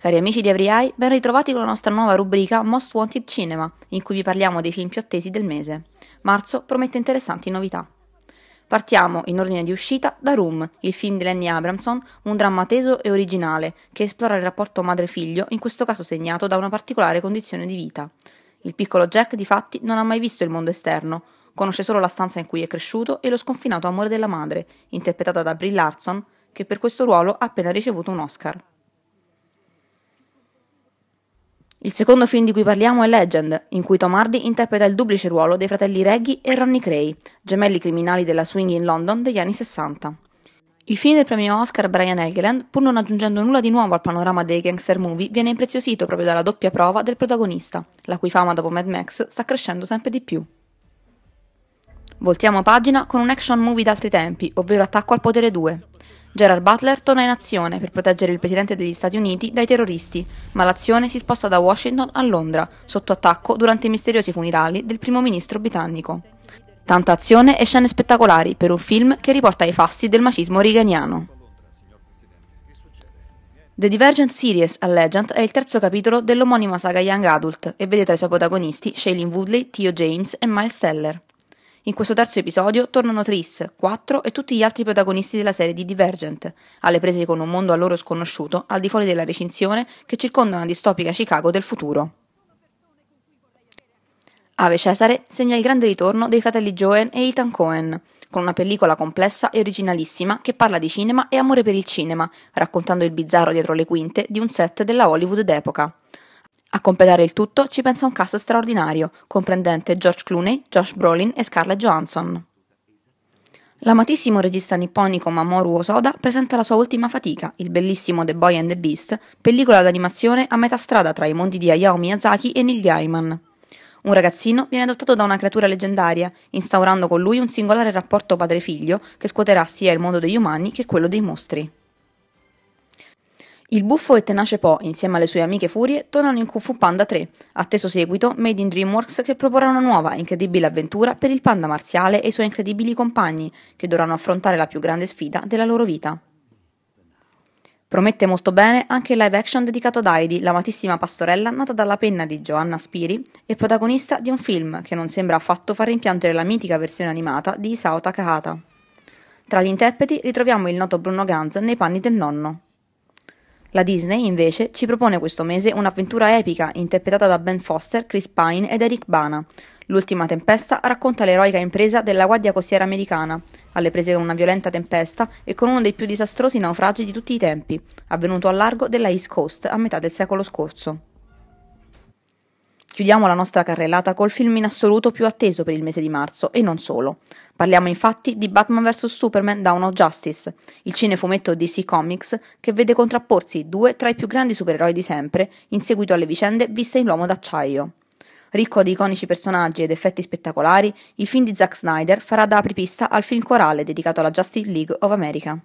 Cari amici di Every ben ritrovati con la nostra nuova rubrica Most Wanted Cinema, in cui vi parliamo dei film più attesi del mese. Marzo promette interessanti novità. Partiamo, in ordine di uscita, da Room, il film di Lenny Abramson, un dramma teso e originale che esplora il rapporto madre-figlio, in questo caso segnato da una particolare condizione di vita. Il piccolo Jack, difatti, non ha mai visto il mondo esterno, conosce solo la stanza in cui è cresciuto e lo sconfinato amore della madre, interpretata da Brie Larson, che per questo ruolo ha appena ricevuto un Oscar. Il secondo film di cui parliamo è Legend, in cui Tom Hardy interpreta il duplice ruolo dei fratelli Reggie e Ronnie Cray, gemelli criminali della swing in London degli anni 60. Il film del premio Oscar Brian Helgeland, pur non aggiungendo nulla di nuovo al panorama dei gangster movie, viene impreziosito proprio dalla doppia prova del protagonista, la cui fama dopo Mad Max sta crescendo sempre di più. Voltiamo pagina con un action movie d'altri tempi, ovvero Attacco al potere 2, Gerard Butler torna in azione per proteggere il presidente degli Stati Uniti dai terroristi, ma l'azione si sposta da Washington a Londra, sotto attacco durante i misteriosi funerali del primo ministro britannico. Tanta azione e scene spettacolari per un film che riporta i fasti del macismo riganiano. The Divergent Series a Legend è il terzo capitolo dell'omonima saga Young Adult e vede tra i suoi protagonisti Shailene Woodley, Theo James e Miles Teller. In questo terzo episodio tornano Tris, Quattro e tutti gli altri protagonisti della serie di Divergent, alle prese con un mondo a loro sconosciuto, al di fuori della recinzione, che circonda una distopica Chicago del futuro. Ave Cesare segna il grande ritorno dei fratelli Joen e Ethan Cohen, con una pellicola complessa e originalissima che parla di cinema e amore per il cinema, raccontando il bizzarro dietro le quinte di un set della Hollywood d'epoca. A completare il tutto ci pensa un cast straordinario, comprendente George Clooney, Josh Brolin e Scarlett Johansson. L'amatissimo regista nipponico Mamoru Osoda presenta la sua ultima fatica, il bellissimo The Boy and the Beast, pellicola d'animazione a metà strada tra i mondi di Hayao Miyazaki e Neil Gaiman. Un ragazzino viene adottato da una creatura leggendaria, instaurando con lui un singolare rapporto padre-figlio che scuoterà sia il mondo degli umani che quello dei mostri. Il buffo e tenace Po, insieme alle sue amiche furie, tornano in Kung Fu Panda 3, atteso seguito made in DreamWorks che proporrà una nuova e incredibile avventura per il panda marziale e i suoi incredibili compagni, che dovranno affrontare la più grande sfida della loro vita. Promette molto bene anche il live action dedicato ad Heidi, l'amatissima pastorella nata dalla penna di Joanna Spiri e protagonista di un film che non sembra affatto far rimpiangere la mitica versione animata di Isao Takahata. Tra gli interpreti ritroviamo il noto Bruno Ganz nei panni del nonno. La Disney, invece, ci propone questo mese un'avventura epica interpretata da Ben Foster, Chris Pine ed Eric Bana. L'ultima tempesta racconta l'eroica impresa della Guardia Costiera americana, alle prese con una violenta tempesta e con uno dei più disastrosi naufragi di tutti i tempi, avvenuto al largo della East Coast a metà del secolo scorso. Chiudiamo la nostra carrellata col film in assoluto più atteso per il mese di marzo e non solo. Parliamo infatti di Batman vs Superman Dawn of Justice, il cinefumetto DC Comics che vede contrapporsi due tra i più grandi supereroi di sempre in seguito alle vicende viste in L'uomo d'acciaio. Ricco di iconici personaggi ed effetti spettacolari, il film di Zack Snyder farà da apripista al film corale dedicato alla Justice League of America.